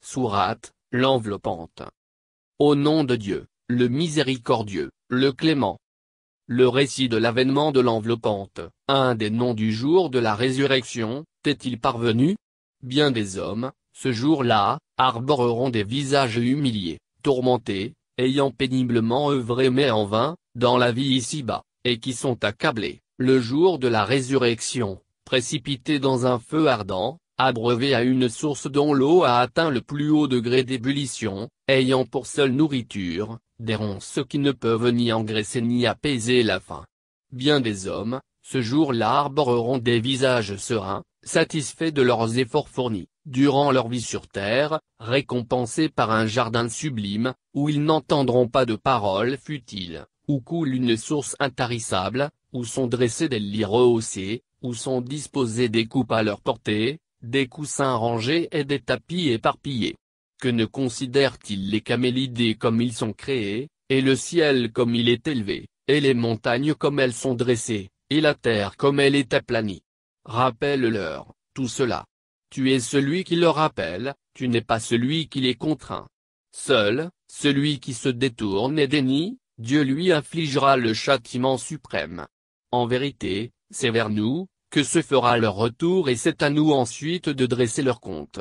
Sourate, l'enveloppante. Au nom de Dieu, le miséricordieux, le clément. Le récit de l'avènement de l'enveloppante, un des noms du jour de la résurrection, t'est-il parvenu Bien des hommes, ce jour-là, arboreront des visages humiliés, tourmentés, ayant péniblement œuvré mais en vain, dans la vie ici-bas, et qui sont accablés, le jour de la résurrection, précipités dans un feu ardent, abreuvé à une source dont l'eau a atteint le plus haut degré d'ébullition, ayant pour seule nourriture, des ronces qui ne peuvent ni engraisser ni apaiser la faim. Bien des hommes, ce jour-là arboreront des visages sereins, satisfaits de leurs efforts fournis, durant leur vie sur terre, récompensés par un jardin sublime, où ils n'entendront pas de paroles futiles, où coule une source intarissable, où sont dressés des lits rehaussés, où sont disposés des coupes à leur portée, des coussins rangés et des tapis éparpillés. Que ne considèrent-ils les camélidés comme ils sont créés, et le ciel comme il est élevé, et les montagnes comme elles sont dressées, et la terre comme elle est aplanie Rappelle-leur, tout cela. Tu es celui qui le rappelle, tu n'es pas celui qui les contraint. Seul, celui qui se détourne et dénie, Dieu lui infligera le châtiment suprême. En vérité, c'est vers nous, que se fera leur retour et c'est à nous ensuite de dresser leur compte.